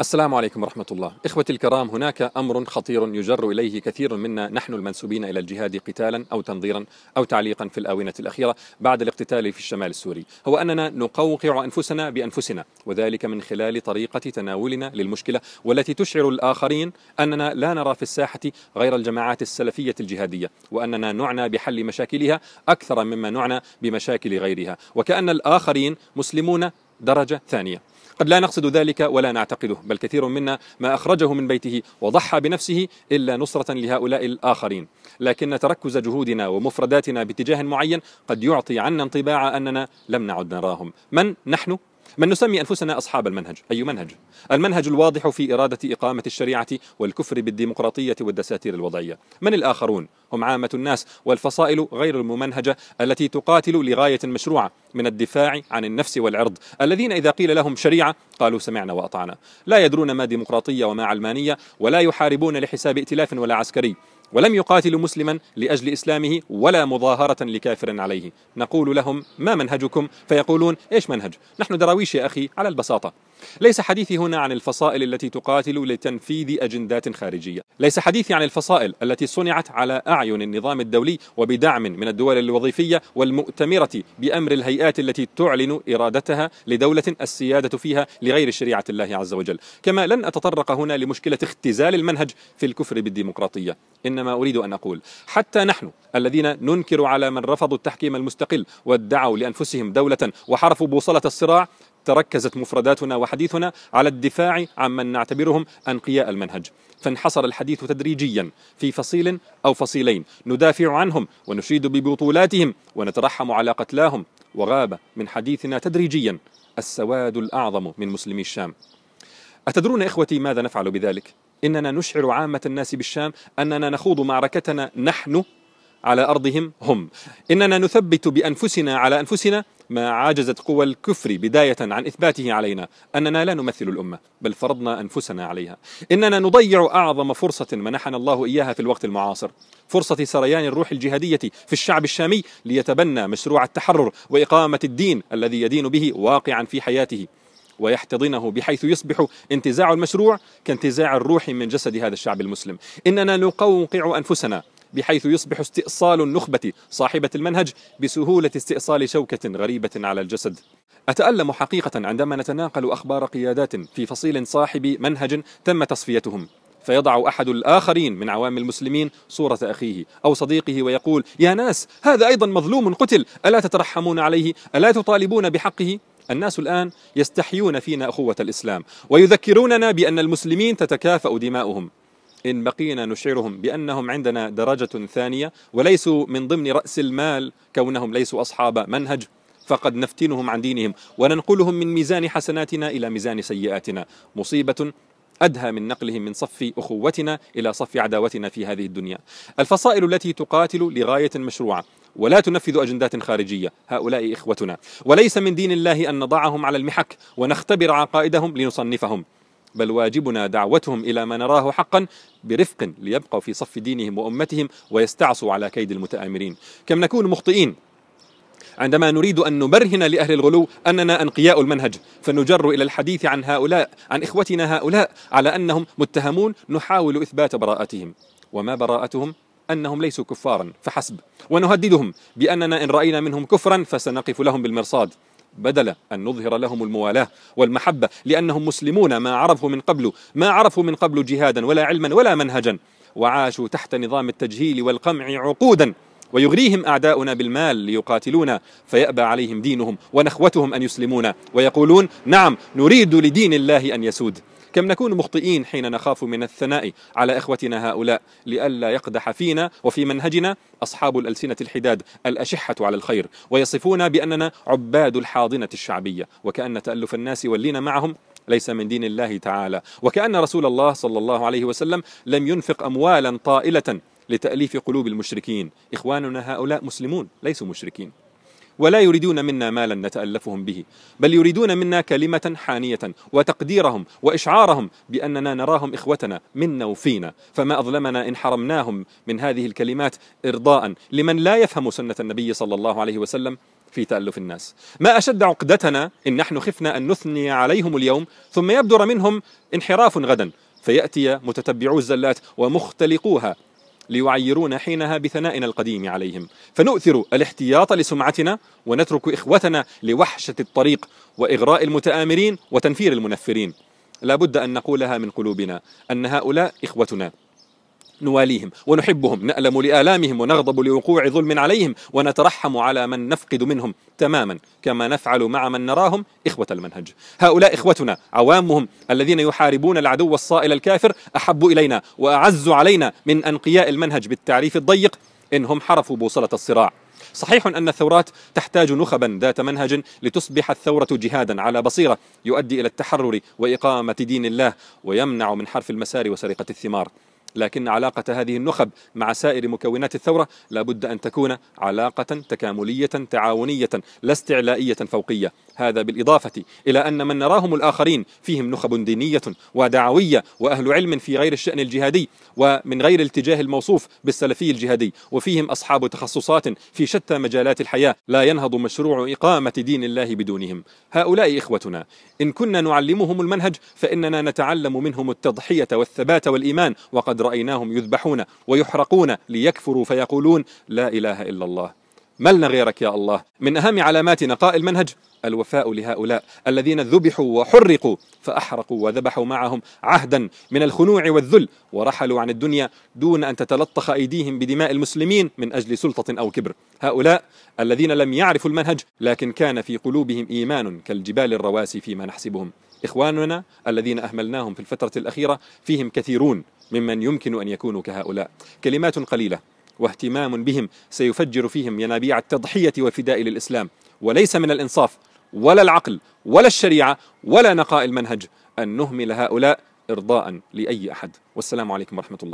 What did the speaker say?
السلام عليكم ورحمة الله إخوتي الكرام هناك أمر خطير يجر إليه كثير منا نحن المنسوبين إلى الجهاد قتالا أو تنظيرا أو تعليقا في الآونة الأخيرة بعد الاقتتال في الشمال السوري هو أننا نقوقع أنفسنا بأنفسنا وذلك من خلال طريقة تناولنا للمشكلة والتي تشعر الآخرين أننا لا نرى في الساحة غير الجماعات السلفية الجهادية وأننا نعنى بحل مشاكلها أكثر مما نعنى بمشاكل غيرها وكأن الآخرين مسلمون درجة ثانية قد لا نقصد ذلك ولا نعتقده بل كثير منا ما أخرجه من بيته وضحى بنفسه إلا نصرة لهؤلاء الآخرين لكن تركز جهودنا ومفرداتنا باتجاه معين قد يعطي عنا انطباع أننا لم نعد نراهم من نحن من نسمي أنفسنا أصحاب المنهج أي منهج؟ المنهج الواضح في إرادة إقامة الشريعة والكفر بالديمقراطية والدساتير الوضعية من الآخرون؟ هم عامة الناس والفصائل غير الممنهجة التي تقاتل لغاية مشروعة من الدفاع عن النفس والعرض الذين إذا قيل لهم شريعة قالوا سمعنا وأطعنا لا يدرون ما ديمقراطية وما علمانية ولا يحاربون لحساب ائتلاف ولا عسكري ولم يقاتلوا مسلما لأجل إسلامه ولا مظاهرة لكافر عليه نقول لهم ما منهجكم فيقولون إيش منهج نحن دراويش يا أخي على البساطة ليس حديثي هنا عن الفصائل التي تقاتل لتنفيذ أجندات خارجية ليس حديثي عن الفصائل التي صنعت على أعين النظام الدولي وبدعم من الدول الوظيفية والمؤتمرة بأمر الهيئات التي تعلن إرادتها لدولة السيادة فيها لغير شريعة الله عز وجل كما لن أتطرق هنا لمشكلة اختزال المنهج في الكفر بالديمقراطية إنما أريد أن أقول حتى نحن الذين ننكر على من رفضوا التحكيم المستقل وادعوا لأنفسهم دولة وحرفوا بوصلة الصراع تركزت مفرداتنا وحديثنا على الدفاع عمن نعتبرهم انقياء المنهج فانحصر الحديث تدريجيا في فصيل او فصيلين ندافع عنهم ونشيد ببطولاتهم ونترحم على قتلاهم وغاب من حديثنا تدريجيا السواد الاعظم من مسلمي الشام اتدرون اخوتي ماذا نفعل بذلك اننا نشعر عامه الناس بالشام اننا نخوض معركتنا نحن على ارضهم هم اننا نثبت بانفسنا على انفسنا ما عاجزت قوى الكفر بداية عن إثباته علينا أننا لا نمثل الأمة بل فرضنا أنفسنا عليها إننا نضيع أعظم فرصة منحنا الله إياها في الوقت المعاصر فرصة سريان الروح الجهادية في الشعب الشامي ليتبنى مشروع التحرر وإقامة الدين الذي يدين به واقعا في حياته ويحتضنه بحيث يصبح انتزاع المشروع كانتزاع الروح من جسد هذا الشعب المسلم إننا نقوقع أنفسنا بحيث يصبح استئصال النخبة صاحبة المنهج بسهولة استئصال شوكة غريبة على الجسد أتألم حقيقة عندما نتناقل أخبار قيادات في فصيل صاحب منهج تم تصفيتهم فيضع أحد الآخرين من عوام المسلمين صورة أخيه أو صديقه ويقول يا ناس هذا أيضا مظلوم قتل ألا تترحمون عليه ألا تطالبون بحقه الناس الآن يستحيون فينا أخوة الإسلام ويذكروننا بأن المسلمين تتكافأ دماؤهم إن بقينا نشعرهم بأنهم عندنا درجة ثانية وليسوا من ضمن رأس المال كونهم ليسوا أصحاب منهج فقد نفتنهم عن دينهم وننقلهم من ميزان حسناتنا إلى ميزان سيئاتنا مصيبة أدهى من نقلهم من صف أخوتنا إلى صف عداوتنا في هذه الدنيا الفصائل التي تقاتل لغاية مشروعة ولا تنفذ أجندات خارجية هؤلاء إخوتنا وليس من دين الله أن نضعهم على المحك ونختبر عقائدهم لنصنفهم بل واجبنا دعوتهم إلى ما نراه حقا برفق ليبقوا في صف دينهم وأمتهم ويستعصوا على كيد المتآمرين كم نكون مخطئين عندما نريد أن نبرهن لأهل الغلو أننا أنقياء المنهج فنجر إلى الحديث عن هؤلاء عن إخوتنا هؤلاء على أنهم متهمون نحاول إثبات براءتهم وما براءتهم أنهم ليسوا كفارا فحسب ونهددهم بأننا إن رأينا منهم كفرا فسنقف لهم بالمرصاد بدل أن نظهر لهم الموالاة والمحبة لأنهم مسلمون ما عرفوا من قبل ما عرفوا من قبل جهادا ولا علما ولا منهجا وعاشوا تحت نظام التجهيل والقمع عقودا ويغريهم أعداؤنا بالمال ليقاتلونا فيأبى عليهم دينهم ونخوتهم أن يسلمونا ويقولون نعم نريد لدين الله أن يسود كم نكون مخطئين حين نخاف من الثناء على إخوتنا هؤلاء لئلا يقدح فينا وفي منهجنا أصحاب الألسنة الحداد الأشحة على الخير ويصفون بأننا عباد الحاضنة الشعبية وكأن تألف الناس ولينا معهم ليس من دين الله تعالى وكأن رسول الله صلى الله عليه وسلم لم ينفق أموالا طائلة لتأليف قلوب المشركين إخواننا هؤلاء مسلمون ليسوا مشركين ولا يريدون منا مالا نتألفهم به بل يريدون منا كلمة حانية وتقديرهم وإشعارهم بأننا نراهم إخوتنا منا وفينا فما أظلمنا إن حرمناهم من هذه الكلمات إرضاء لمن لا يفهم سنة النبي صلى الله عليه وسلم في تألف الناس ما أشد عقدتنا إن نحن خفنا أن نثني عليهم اليوم ثم يبدر منهم انحراف غدا فيأتي متتبعو الزلات ومختلقوها ليعيرونا حينها بثنائنا القديم عليهم فنؤثر الاحتياط لسمعتنا ونترك إخوتنا لوحشة الطريق وإغراء المتآمرين وتنفير المنفرين لا بد أن نقولها من قلوبنا أن هؤلاء إخوتنا نواليهم ونحبهم نألم لآلامهم ونغضب لوقوع ظلم عليهم ونترحم على من نفقد منهم تماما كما نفعل مع من نراهم إخوة المنهج هؤلاء إخوتنا عوامهم الذين يحاربون العدو الصائل الكافر أحب إلينا وأعز علينا من أنقياء المنهج بالتعريف الضيق إنهم حرفوا بوصلة الصراع صحيح أن الثورات تحتاج نخبا ذات منهج لتصبح الثورة جهادا على بصيرة يؤدي إلى التحرر وإقامة دين الله ويمنع من حرف المسار وسرقة الثمار لكن علاقة هذه النخب مع سائر مكونات الثورة لابد أن تكون علاقة تكاملية تعاونية لا استعلائية فوقية هذا بالإضافة إلى أن من نراهم الآخرين فيهم نخب دينية ودعوية وأهل علم في غير الشأن الجهادي ومن غير الاتجاه الموصوف بالسلفي الجهادي وفيهم أصحاب تخصصات في شتى مجالات الحياة لا ينهض مشروع إقامة دين الله بدونهم هؤلاء إخوتنا إن كنا نعلمهم المنهج فإننا نتعلم منهم التضحية والثبات والإيمان وقد رأيناهم يذبحون ويحرقون ليكفروا فيقولون لا إله إلا الله ملنا غيرك يا الله من أهم علامات نقاء المنهج الوفاء لهؤلاء الذين ذبحوا وحرقوا فأحرقوا وذبحوا معهم عهدا من الخنوع والذل ورحلوا عن الدنيا دون أن تتلطخ أيديهم بدماء المسلمين من أجل سلطة أو كبر هؤلاء الذين لم يعرفوا المنهج لكن كان في قلوبهم إيمان كالجبال الرواسي فيما نحسبهم إخواننا الذين أهملناهم في الفترة الأخيرة فيهم كثيرون ممن يمكن أن يكونوا كهؤلاء كلمات قليلة واهتمام بهم سيفجر فيهم ينابيع التضحية والفداء للإسلام وليس من الإنصاف ولا العقل ولا الشريعة ولا نقاء المنهج أن نهمل هؤلاء إرضاء لأي أحد والسلام عليكم ورحمة الله